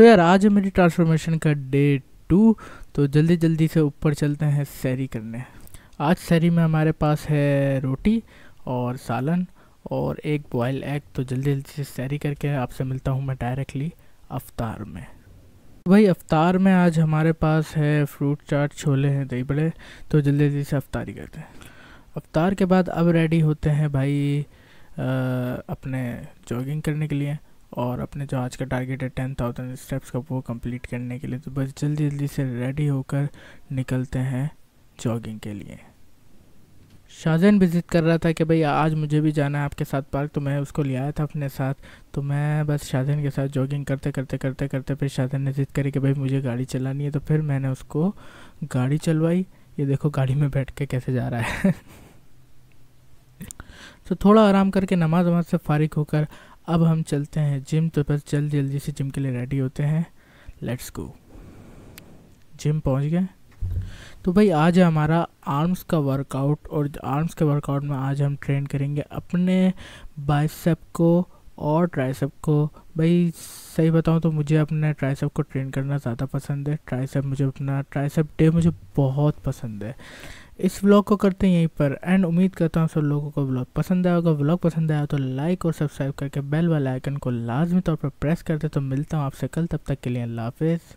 सो तो so यार आज है मेरी ट्रांसफॉर्मेशन का डे टू तो जल्दी जल्दी से ऊपर चलते हैं सैरी करने आज सैरी में हमारे पास है रोटी और सालन और एक बॉयल एग तो जल्दी जल्दी से सैरी करके आपसे मिलता हूँ मैं डायरेक्टली अवतार में भाई अवतार में आज हमारे पास है फ्रूट चाट छोले हैं दही बड़े तो जल्दी जल्दी से अफतारी करते हैं अवतार के बाद अब रेडी होते हैं भाई आ, अपने जॉगिंग करने के लिए और अपने जो आज का टारगेट है टेन थाउजेंड स्टेप्स का वो कंप्लीट करने के लिए तो बस जल्दी जल्दी से रेडी होकर निकलते हैं जॉगिंग के लिए शाहजहन विज़िट कर रहा था कि भाई आज मुझे भी जाना है आपके साथ पार्क तो मैं उसको ले आया था अपने साथ तो मैं बस शाहजहन के साथ जॉगिंग करते करते करते करते फिर शाहजहन ने जिद करी कि भाई मुझे गाड़ी चलानी है तो फिर मैंने उसको गाड़ी चलवाई ये देखो गाड़ी में बैठ के कैसे जा रहा है तो थोड़ा आराम करके नमाज वमाज से फारिग होकर अब हम चलते हैं जिम तो बस जल्दी जल्दी से जिम के लिए रेडी होते हैं लेट्स गो जिम पहुंच गए तो भाई आज है हमारा आर्म्स का वर्कआउट और आर्म्स के वर्कआउट में आज हम ट्रेन करेंगे अपने बाइसेप को और ट्राइसेप को भाई सही बताऊँ तो मुझे अपने ट्राइसेप को ट्रेन करना ज़्यादा पसंद है ट्राइसेप मुझे अपना ट्राइसेप डे मुझे बहुत पसंद है इस व्लॉग को करते हैं यहीं पर एंड उम्मीद करता हूँ सब लोगों को व्लॉग पसंद आया होगा व्लॉग पसंद आया तो लाइक और सब्सक्राइब करके बेल वाले आइकन को लाजमी तौर पर प्रेस करते तो मिलता हूँ आपसे कल तब तक के लिए अल्लाह हाफिज़